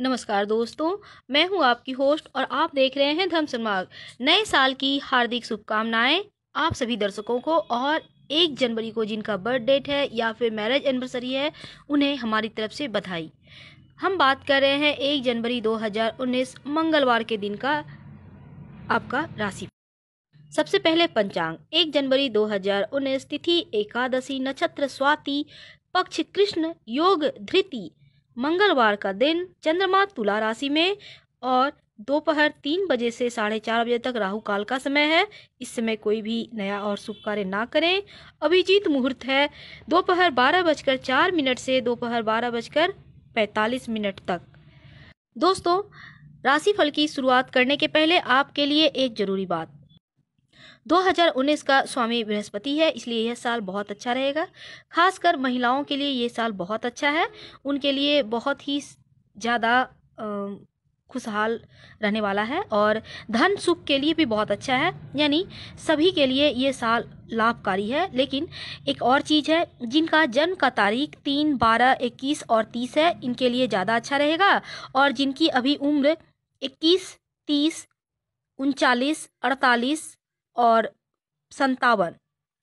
नमस्कार दोस्तों मैं हूं आपकी होस्ट और आप देख रहे हैं धम सन्मार्ग नए साल की हार्दिक शुभकामनाएं आप सभी दर्शकों को और एक जनवरी को जिनका बर्थ डेट है या फिर मैरिज एनिवर्सरी है उन्हें हमारी तरफ से बधाई हम बात कर रहे हैं एक जनवरी 2019 मंगलवार के दिन का आपका राशि सबसे पहले पंचांग एक जनवरी 2019 तिथि एकादशी नक्षत्र स्वाति पक्ष कृष्ण योग धृति मंगलवार का दिन चंद्रमा तुला राशि में और दोपहर तीन बजे से साढ़े चार बजे तक राहु काल का समय है इस समय कोई भी नया और शुभ कार्य ना करें अभिजीत मुहूर्त है दोपहर बारह बजकर चार मिनट से दोपहर बारह बजकर पैंतालीस मिनट तक दोस्तों राशिफल की शुरुआत करने के पहले आपके लिए एक जरूरी बात 2019 का स्वामी बृहस्पति है इसलिए यह साल बहुत अच्छा रहेगा खासकर महिलाओं के लिए ये साल बहुत अच्छा है उनके लिए बहुत ही ज़्यादा खुशहाल रहने वाला है और धन सुख के लिए भी बहुत अच्छा है यानी सभी के लिए ये साल लाभकारी है लेकिन एक और चीज़ है जिनका जन्म का तारीख तीन बारह इक्कीस और तीस है इनके लिए ज़्यादा अच्छा रहेगा और जिनकी अभी उम्र इक्कीस तीस उनचालीस अड़तालीस और संतावन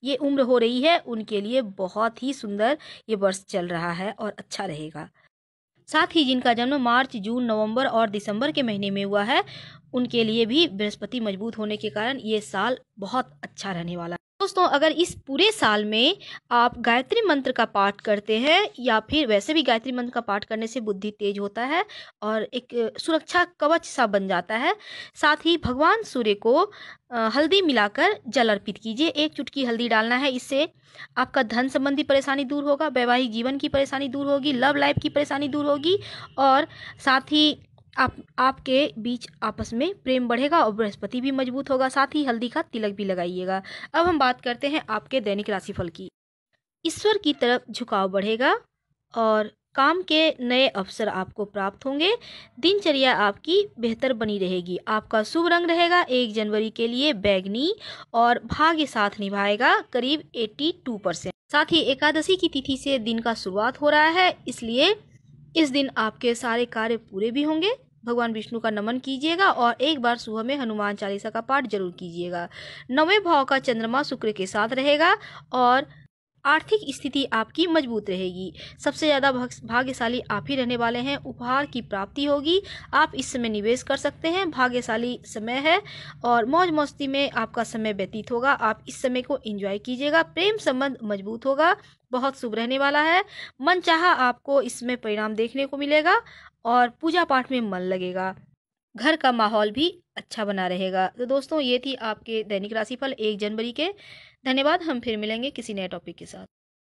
ये उम्र हो रही है उनके लिए बहुत ही सुंदर ये वर्ष चल रहा है और अच्छा रहेगा साथ ही जिनका जन्म मार्च जून नवंबर और दिसंबर के महीने में हुआ है उनके लिए भी बृहस्पति मजबूत होने के कारण ये साल बहुत अच्छा रहने वाला दोस्तों अगर इस पूरे साल में आप गायत्री मंत्र का पाठ करते हैं या फिर वैसे भी गायत्री मंत्र का पाठ करने से बुद्धि तेज होता है और एक सुरक्षा कवच सा बन जाता है साथ ही भगवान सूर्य को हल्दी मिलाकर जल अर्पित कीजिए एक चुटकी हल्दी डालना है इससे आपका धन संबंधी परेशानी दूर होगा वैवाहिक जीवन की परेशानी दूर होगी लव लाइफ की परेशानी दूर होगी और साथ ही आप आपके बीच आपस में प्रेम बढ़ेगा और बृहस्पति भी मजबूत होगा साथ ही हल्दी का तिलक भी लगाइएगा अब हम बात करते हैं आपके दैनिक राशिफल की ईश्वर की तरफ झुकाव बढ़ेगा और काम के नए अवसर आपको प्राप्त होंगे दिनचर्या आपकी बेहतर बनी रहेगी आपका शुभ रंग रहेगा एक जनवरी के लिए बैगनी और भाग्य साथ निभाएगा करीब 82 परसेंट साथ ही एकादशी की तिथि से दिन का शुरुआत हो रहा है इसलिए इस दिन आपके सारे कार्य पूरे भी होंगे भगवान विष्णु का नमन कीजिएगा और एक बार सुबह में हनुमान चालीसा का पाठ जरूर कीजिएगा नवे भाव का चंद्रमा शुक्र के साथ रहेगा और आर्थिक स्थिति आपकी मजबूत रहेगी सबसे ज़्यादा भाग्यशाली आप ही रहने वाले हैं उपहार की प्राप्ति होगी आप इस समय निवेश कर सकते हैं भाग्यशाली समय है और मौज मस्ती में आपका समय व्यतीत होगा आप इस समय को एंजॉय कीजिएगा प्रेम संबंध मजबूत होगा बहुत शुभ रहने वाला है मन चाह आपको इसमें परिणाम देखने को मिलेगा और पूजा पाठ में मन लगेगा घर का माहौल भी अच्छा बना रहेगा तो दोस्तों ये थी आपके दैनिक राशिफल एक जनवरी के धन्यवाद हम फिर मिलेंगे किसी नए टॉपिक के साथ